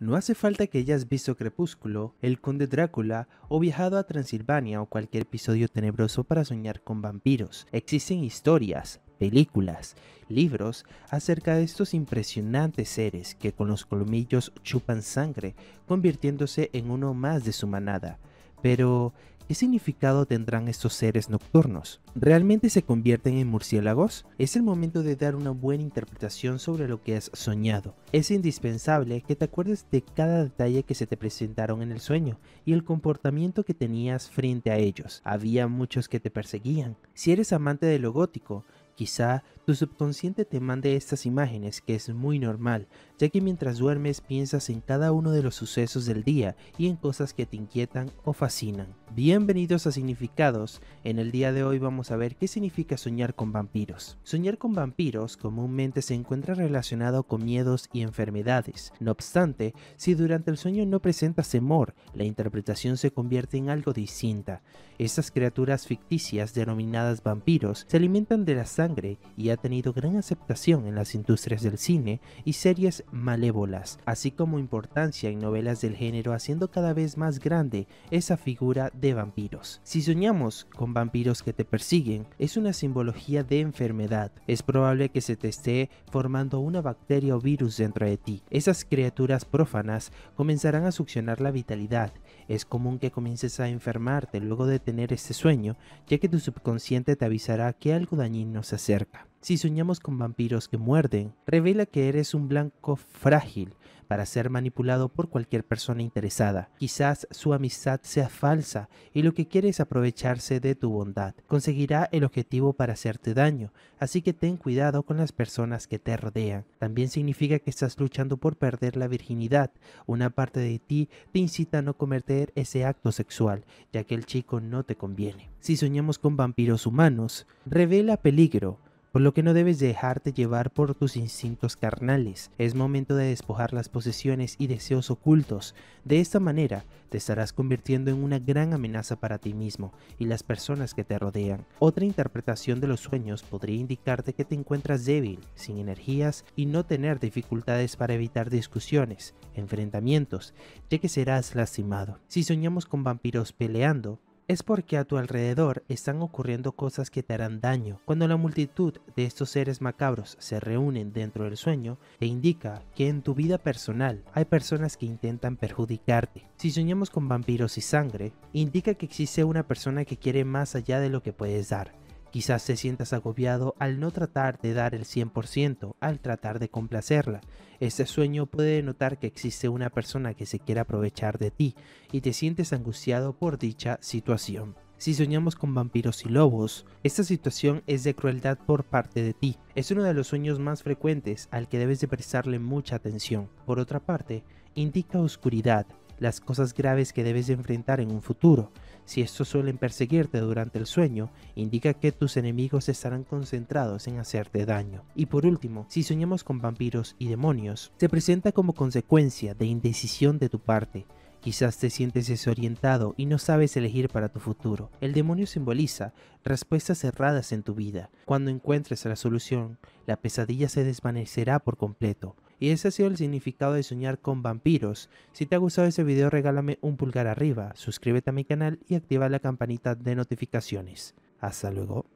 No hace falta que hayas visto Crepúsculo, El Conde Drácula o viajado a Transilvania o cualquier episodio tenebroso para soñar con vampiros. Existen historias, películas, libros acerca de estos impresionantes seres que con los colmillos chupan sangre, convirtiéndose en uno más de su manada. Pero, ¿Qué significado tendrán estos seres nocturnos? ¿Realmente se convierten en murciélagos? Es el momento de dar una buena interpretación sobre lo que has soñado. Es indispensable que te acuerdes de cada detalle que se te presentaron en el sueño y el comportamiento que tenías frente a ellos. Había muchos que te perseguían. Si eres amante de lo gótico, Quizá tu subconsciente te mande estas imágenes, que es muy normal, ya que mientras duermes piensas en cada uno de los sucesos del día y en cosas que te inquietan o fascinan. Bienvenidos a Significados. En el día de hoy vamos a ver qué significa soñar con vampiros. Soñar con vampiros comúnmente se encuentra relacionado con miedos y enfermedades. No obstante, si durante el sueño no presentas temor, la interpretación se convierte en algo distinta. Estas criaturas ficticias denominadas vampiros se alimentan de la sangre y ha tenido gran aceptación en las industrias del cine y series malévolas, así como importancia en novelas del género haciendo cada vez más grande esa figura de vampiros. Si soñamos con vampiros que te persiguen, es una simbología de enfermedad. Es probable que se te esté formando una bacteria o virus dentro de ti. Esas criaturas prófanas comenzarán a succionar la vitalidad es común que comiences a enfermarte luego de tener este sueño, ya que tu subconsciente te avisará que algo dañino se acerca. Si soñamos con vampiros que muerden, revela que eres un blanco frágil para ser manipulado por cualquier persona interesada. Quizás su amistad sea falsa y lo que quiere es aprovecharse de tu bondad. Conseguirá el objetivo para hacerte daño, así que ten cuidado con las personas que te rodean. También significa que estás luchando por perder la virginidad. Una parte de ti te incita a no cometer ese acto sexual, ya que el chico no te conviene. Si soñamos con vampiros humanos, revela peligro por lo que no debes dejarte llevar por tus instintos carnales. Es momento de despojar las posesiones y deseos ocultos. De esta manera, te estarás convirtiendo en una gran amenaza para ti mismo y las personas que te rodean. Otra interpretación de los sueños podría indicarte que te encuentras débil, sin energías y no tener dificultades para evitar discusiones, enfrentamientos, ya que serás lastimado. Si soñamos con vampiros peleando, es porque a tu alrededor están ocurriendo cosas que te harán daño. Cuando la multitud de estos seres macabros se reúnen dentro del sueño, te indica que en tu vida personal hay personas que intentan perjudicarte. Si soñamos con vampiros y sangre, indica que existe una persona que quiere más allá de lo que puedes dar Quizás te sientas agobiado al no tratar de dar el 100%, al tratar de complacerla. Este sueño puede denotar que existe una persona que se quiere aprovechar de ti y te sientes angustiado por dicha situación. Si soñamos con vampiros y lobos, esta situación es de crueldad por parte de ti. Es uno de los sueños más frecuentes al que debes de prestarle mucha atención. Por otra parte, indica oscuridad, las cosas graves que debes enfrentar en un futuro. Si estos suelen perseguirte durante el sueño, indica que tus enemigos estarán concentrados en hacerte daño. Y por último, si soñamos con vampiros y demonios, se presenta como consecuencia de indecisión de tu parte. Quizás te sientes desorientado y no sabes elegir para tu futuro. El demonio simboliza respuestas cerradas en tu vida. Cuando encuentres la solución, la pesadilla se desvanecerá por completo. Y ese ha sido el significado de soñar con vampiros. Si te ha gustado ese video regálame un pulgar arriba, suscríbete a mi canal y activa la campanita de notificaciones. Hasta luego.